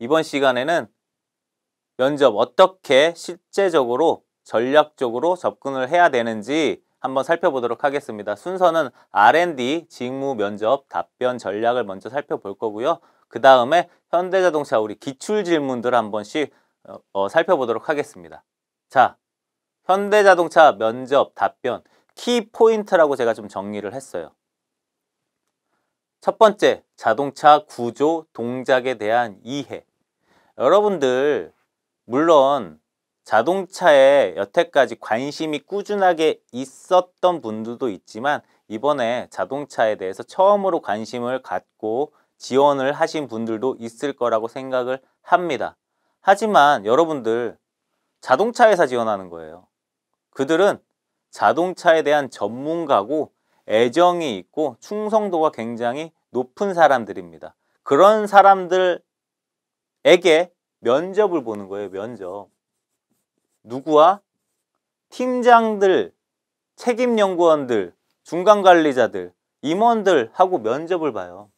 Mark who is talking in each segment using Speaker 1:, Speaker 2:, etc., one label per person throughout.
Speaker 1: 이번 시간에는 면접 어떻게 실제적으로 전략적으로 접근을 해야 되는지 한번 살펴보도록 하겠습니다. 순서는 R&D, 직무 면접, 답변 전략을 먼저 살펴볼 거고요. 그 다음에 현대자동차 우리 기출 질문들 한 번씩 어, 어, 살펴보도록 하겠습니다. 자, 현대자동차 면접 답변 키 포인트라고 제가 좀 정리를 했어요. 첫 번째, 자동차 구조 동작에 대한 이해. 여러분들 물론 자동차에 여태까지 관심이 꾸준하게 있었던 분들도 있지만 이번에 자동차에 대해서 처음으로 관심을 갖고 지원을 하신 분들도 있을 거라고 생각을 합니다. 하지만 여러분들 자동차 회사 지원하는 거예요. 그들은 자동차에 대한 전문가고 애정이 있고 충성도가 굉장히 높은 사람들입니다. 그런 사람들 에게 면접을 보는 거예요. 면접. 누구와? 팀장들, 책임연구원들, 중간관리자들, 임원들하고 면접을 봐요.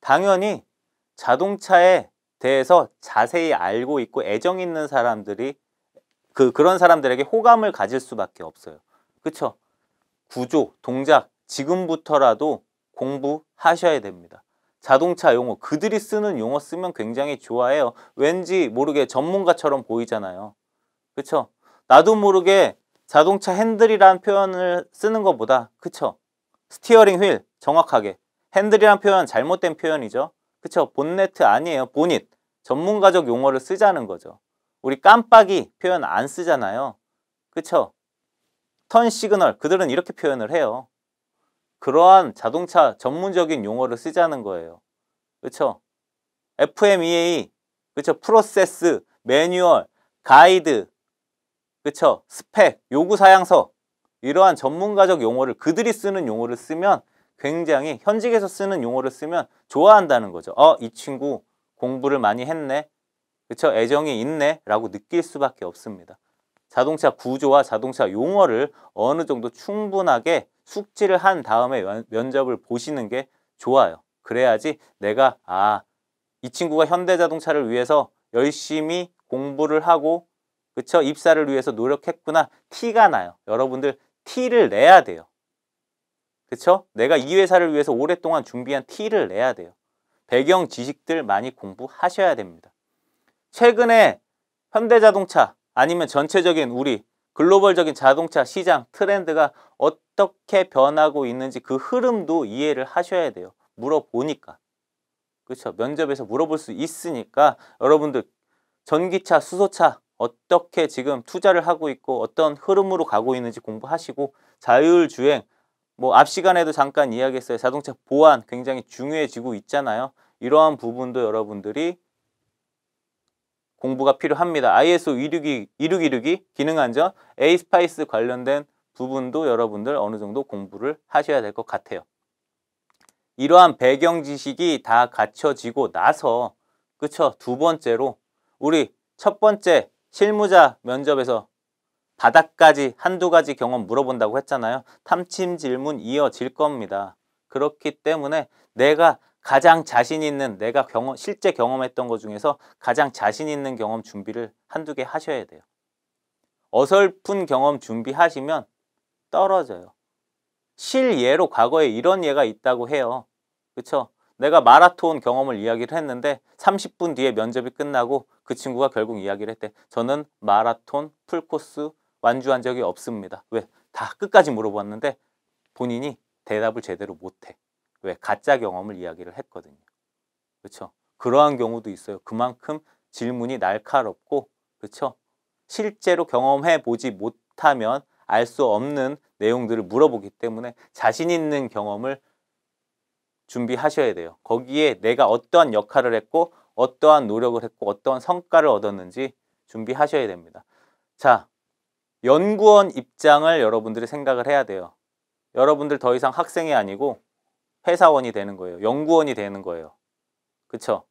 Speaker 1: 당연히 자동차에 대해서 자세히 알고 있고 애정 있는 사람들이 그 그런 사람들에게 호감을 가질 수밖에 없어요. 그쵸 구조, 동작 지금부터라도 공부하셔야 됩니다. 자동차 용어 그들이 쓰는 용어 쓰면 굉장히 좋아해요. 왠지 모르게 전문가처럼 보이잖아요. 그쵸? 나도 모르게 자동차 핸들이란 표현을 쓰는 것보다 그쵸? 스티어링 휠 정확하게 핸들이란 표현 잘못된 표현이죠. 그쵸? 본네트 아니에요. 본닛 전문가적 용어를 쓰자는 거죠. 우리 깜빡이 표현 안 쓰잖아요. 그쵸? 턴 시그널 그들은 이렇게 표현을 해요. 그러한 자동차 전문적인 용어를 쓰자는 거예요. 그렇죠? FMEA, 그렇죠? 프로세스, 매뉴얼, 가이드, 그렇죠? 스펙, 요구 사양서 이러한 전문가적 용어를 그들이 쓰는 용어를 쓰면 굉장히 현직에서 쓰는 용어를 쓰면 좋아한다는 거죠. 어, 이 친구 공부를 많이 했네. 그렇죠? 애정이 있네 라고 느낄 수밖에 없습니다. 자동차 구조와 자동차 용어를 어느 정도 충분하게 숙지를 한 다음에 면접을 보시는 게 좋아요. 그래야지 내가 아, 이 친구가 현대자동차를 위해서 열심히 공부를 하고 그쵸? 입사를 위해서 노력했구나. 티가 나요. 여러분들 티를 내야 돼요. 그쵸? 내가 이 회사를 위해서 오랫동안 준비한 티를 내야 돼요. 배경 지식들 많이 공부하셔야 됩니다. 최근에 현대자동차 아니면 전체적인 우리 글로벌적인 자동차 시장 트렌드가 어떻게 변하고 있는지 그 흐름도 이해를 하셔야 돼요. 물어보니까. 그렇죠. 면접에서 물어볼 수 있으니까 여러분들 전기차, 수소차 어떻게 지금 투자를 하고 있고 어떤 흐름으로 가고 있는지 공부하시고 자율주행 뭐 앞 시간에도 잠깐 이야기했어요. 자동차 보안 굉장히 중요해지고 있잖아요. 이러한 부분도 여러분들이 공부가 필요합니다. ISO 2626이 기능안전, a 이스파이스 관련된 부분도 여러분들 어느 정도 공부를 하셔야 될 것 같아요. 이러한 배경 지식이 다 갖춰지고 나서 그쵸? 두 번째로 우리 첫 번째 실무자 면접에서 바닥까지 한두 가지 경험 물어본다고 했잖아요. 탐침 질문 이어질 겁니다. 그렇기 때문에 내가 가장 자신 있는 내가 경험, 실제 경험했던 것 중에서 가장 자신 있는 경험 준비를 한두 개 하셔야 돼요. 어설픈 경험 준비하시면 떨어져요. 실예로 과거에 이런 예가 있다고 해요. 그렇죠? 내가 마라톤 경험을 이야기를 했는데 30분 뒤에 면접이 끝나고 그 친구가 결국 이야기를 했대. 저는 마라톤 풀코스 완주한 적이 없습니다. 왜? 다 끝까지 물어봤는데 본인이 대답을 제대로 못해. 왜 가짜 경험을 이야기를 했거든요. 그렇죠? 그러한 경우도 있어요. 그만큼 질문이 날카롭고 그렇죠? 실제로 경험해 보지 못하면 알 수 없는 내용들을 물어보기 때문에 자신 있는 경험을 준비하셔야 돼요. 거기에 내가 어떠한 역할을 했고 어떠한 노력을 했고 어떠한 성과를 얻었는지 준비하셔야 됩니다. 자, 연구원 입장을 여러분들이 생각을 해야 돼요. 여러분들 더 이상 학생이 아니고 회사원이 되는 거예요. 연구원이 되는 거예요. 그렇죠?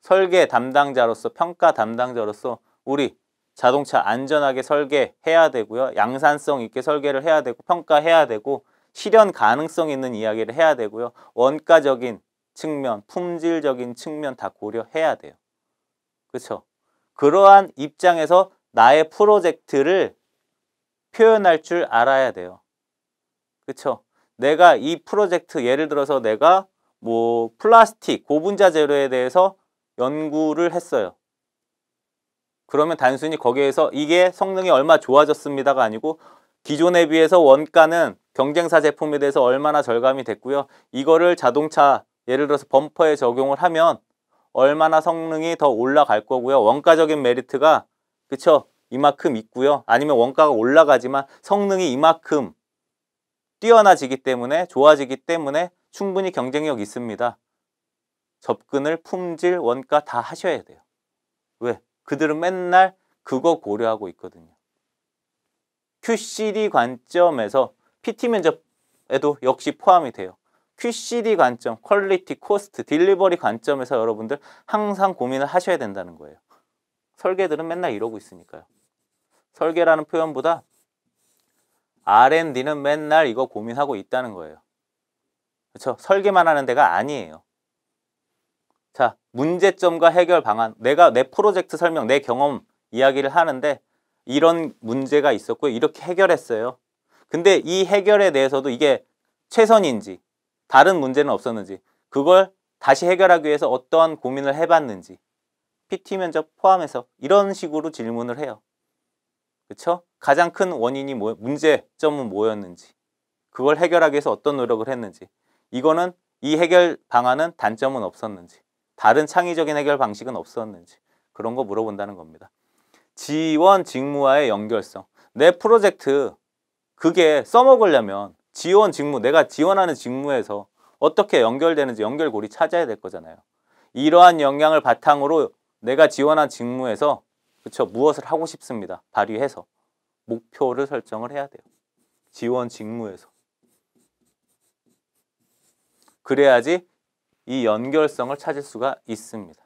Speaker 1: 설계 담당자로서 평가 담당자로서 우리 자동차 안전하게 설계해야 되고요. 양산성 있게 설계를 해야 되고 평가해야 되고 실현 가능성 있는 이야기를 해야 되고요. 원가적인 측면, 품질적인 측면 다 고려해야 돼요. 그렇죠? 그러한 입장에서 나의 프로젝트를 표현할 줄 알아야 돼요. 그렇죠? 내가 이 프로젝트 예를 들어서 내가 뭐 플라스틱 고분자 재료에 대해서 연구를 했어요. 그러면 단순히 거기에서 이게 성능이 얼마 좋아졌습니다가 아니고 기존에 비해서 원가는 경쟁사 제품에 대해서 얼마나 절감이 됐고요. 이거를 자동차 예를 들어서 범퍼에 적용을 하면 얼마나 성능이 더 올라갈 거고요. 원가적인 메리트가 그쵸 이만큼 있고요. 아니면 원가가 올라가지만 성능이 이만큼 뛰어나지기 때문에 좋아지기 때문에 충분히 경쟁력 있습니다. 접근을 품질, 원가 다 하셔야 돼요. 왜? 그들은 맨날 그거 고려하고 있거든요. QCD 관점에서 PT 면접에도 역시 포함이 돼요. QCD 관점, 퀄리티, 코스트, 딜리버리 관점에서 여러분들 항상 고민을 하셔야 된다는 거예요. 설계들은 맨날 이러고 있으니까요. 설계라는 표현보다 R&D는 맨날 이거 고민하고 있다는 거예요. 그렇죠? 설계만 하는 데가 아니에요. 자, 문제점과 해결 방안. 내가 내 프로젝트 설명, 내 경험 이야기를 하는데 이런 문제가 있었고요. 이렇게 해결했어요. 근데 이 해결에 대해서도 이게 최선인지 다른 문제는 없었는지 그걸 다시 해결하기 위해서 어떠한 고민을 해봤는지 PT 면접 포함해서 이런 식으로 질문을 해요. 그렇죠? 가장 큰 원인이 뭐, 문제점은 뭐였는지 그걸 해결하기 위해서 어떤 노력을 했는지 이거는 이 해결 방안은 단점은 없었는지 다른 창의적인 해결 방식은 없었는지 그런 거 물어본다는 겁니다. 지원 직무와의 연결성 내 프로젝트 그게 써먹으려면 지원 직무 내가 지원하는 직무에서 어떻게 연결되는지 연결고리 찾아야 될 거잖아요. 이러한 영향을 바탕으로 내가 지원한 직무에서 그렇죠 무엇을 하고 싶습니다. 발휘해서 목표를 설정을 해야 돼요. 지원 직무에서. 그래야지 이 연결성을 찾을 수가 있습니다.